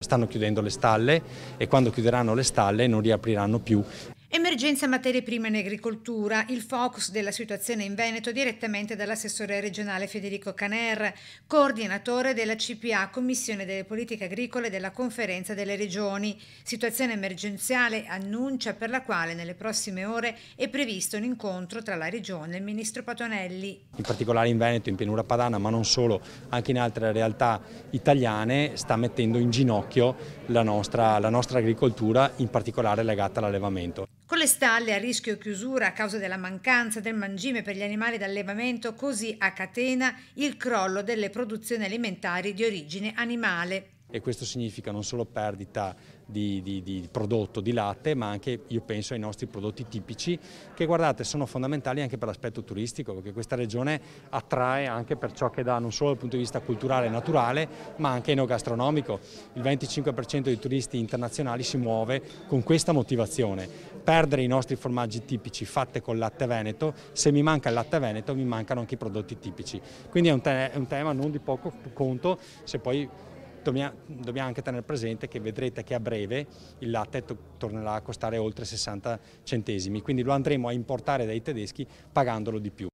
Stanno chiudendo le stalle e quando chiuderanno le stalle non riapriranno più. Emergenza materie prime in agricoltura, il focus della situazione in Veneto direttamente dall'assessore regionale Federico Caner, coordinatore della CPA, Commissione delle Politiche Agricole della Conferenza delle Regioni. Situazione emergenziale annuncia per la quale nelle prossime ore è previsto un incontro tra la Regione e il Ministro Patonelli. In particolare in Veneto, in pianura padana, ma non solo, anche in altre realtà italiane, sta mettendo in ginocchio la nostra, la nostra agricoltura, in particolare legata all'allevamento. Con le stalle a rischio chiusura a causa della mancanza del mangime per gli animali d'allevamento, così a catena il crollo delle produzioni alimentari di origine animale e questo significa non solo perdita di, di, di, prodotto di latte ma anche io penso ai nostri prodotti tipici che guardate sono fondamentali anche per l'aspetto turistico perché questa regione attrae anche per ciò che dà non solo dal punto di vista culturale e naturale ma anche enogastronomico il 25% dei turisti internazionali si muove con questa motivazione perdere i nostri formaggi tipici fatti con latte veneto, se mi manca il latte veneto mi mancano anche i prodotti tipici. Quindi è un, te è un tema non di poco conto, se poi dobbiamo, dobbiamo, anche tenere presente che vedrete che a breve il latte tornerà a costare oltre 60 centesimi, quindi lo andremo a importare dai tedeschi pagandolo di più.